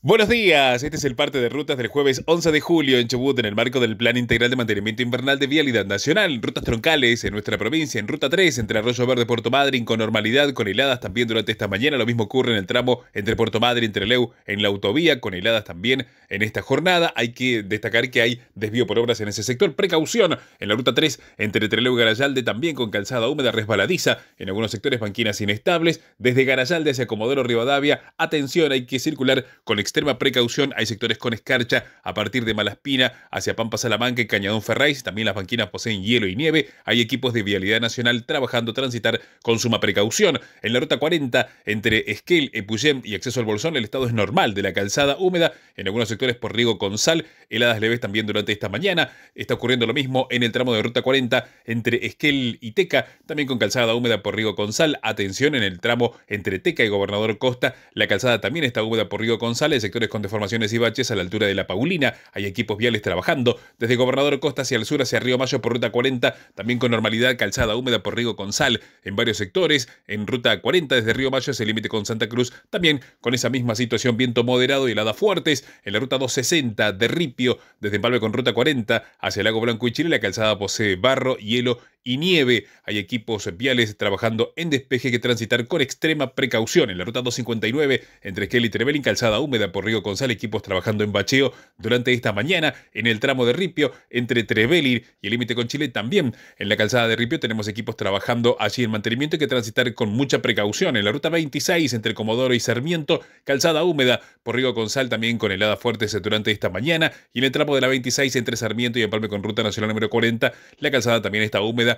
Buenos días, este es el parte de rutas del jueves 11 de julio en Chubut en el marco del Plan Integral de Mantenimiento Invernal de Vialidad Nacional, rutas troncales en nuestra provincia, en Ruta 3 entre Arroyo Verde y Puerto Madryn con normalidad, con heladas también durante esta mañana, lo mismo ocurre en el tramo entre Puerto Madryn, y Treleu en la autovía, con heladas también en esta jornada, hay que destacar que hay desvío por obras en ese sector, precaución en la Ruta 3 entre Treleu y Garayalde también con calzada húmeda resbaladiza, en algunos sectores banquinas inestables, desde Garayalde hacia Comodoro Rivadavia, atención hay que circular con extrema precaución. Hay sectores con escarcha a partir de Malaspina hacia Pampa Salamanca y Cañadón Ferraiz, También las banquinas poseen hielo y nieve. Hay equipos de vialidad nacional trabajando transitar con suma precaución. En la ruta 40, entre Esquel, Epuyem y acceso al Bolsón, el estado es normal de la calzada húmeda. En algunos sectores por riego con sal. Heladas leves también durante esta mañana. Está ocurriendo lo mismo en el tramo de ruta 40 entre Esquel y Teca. También con calzada húmeda por riego con sal. Atención en el tramo entre Teca y Gobernador Costa. La calzada también está húmeda por riego González sectores con deformaciones y baches a la altura de la Paulina. Hay equipos viales trabajando. Desde Gobernador Costa hacia el sur, hacia Río Mayo por Ruta 40. También con normalidad calzada húmeda por río con sal. En varios sectores. En Ruta 40 desde Río Mayo hacia el límite con Santa Cruz. También con esa misma situación viento moderado y helada fuertes. En la Ruta 260 de Ripio. Desde Empalme con Ruta 40 hacia el Lago Blanco y Chile. La calzada posee barro, hielo y nieve. Hay equipos viales trabajando en despeje que transitar con extrema precaución. En la ruta 259, entre Kelly y Trevelin, calzada húmeda por Río González, equipos trabajando en bacheo durante esta mañana. En el tramo de Ripio, entre Trevelin y el límite con Chile, también en la calzada de Ripio tenemos equipos trabajando allí en mantenimiento. y que transitar con mucha precaución. En la ruta 26, entre Comodoro y Sarmiento, calzada húmeda por Río González, también con heladas fuertes durante esta mañana. Y en el tramo de la 26, entre Sarmiento y Empalme con ruta nacional número 40, la calzada también está húmeda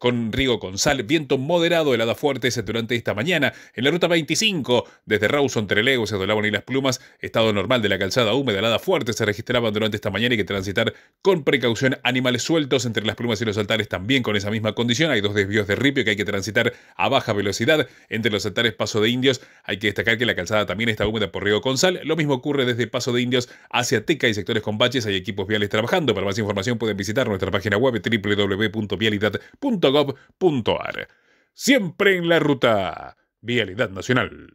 con con sal, Viento moderado, helada fuertes durante esta mañana. En la ruta 25, desde Rawson, Trelego, se dolaban y las plumas. Estado normal de la calzada húmeda, helada fuerte, se registraban durante esta mañana. Hay que transitar con precaución. Animales sueltos entre las plumas y los altares también con esa misma condición. Hay dos desvíos de ripio que hay que transitar a baja velocidad. Entre los altares Paso de Indios, hay que destacar que la calzada también está húmeda por con sal Lo mismo ocurre desde Paso de Indios hacia Teca y sectores con baches. Hay equipos viales trabajando. Para más información pueden visitar nuestra página web www.vialidad.com Siempre en la ruta. Vialidad Nacional.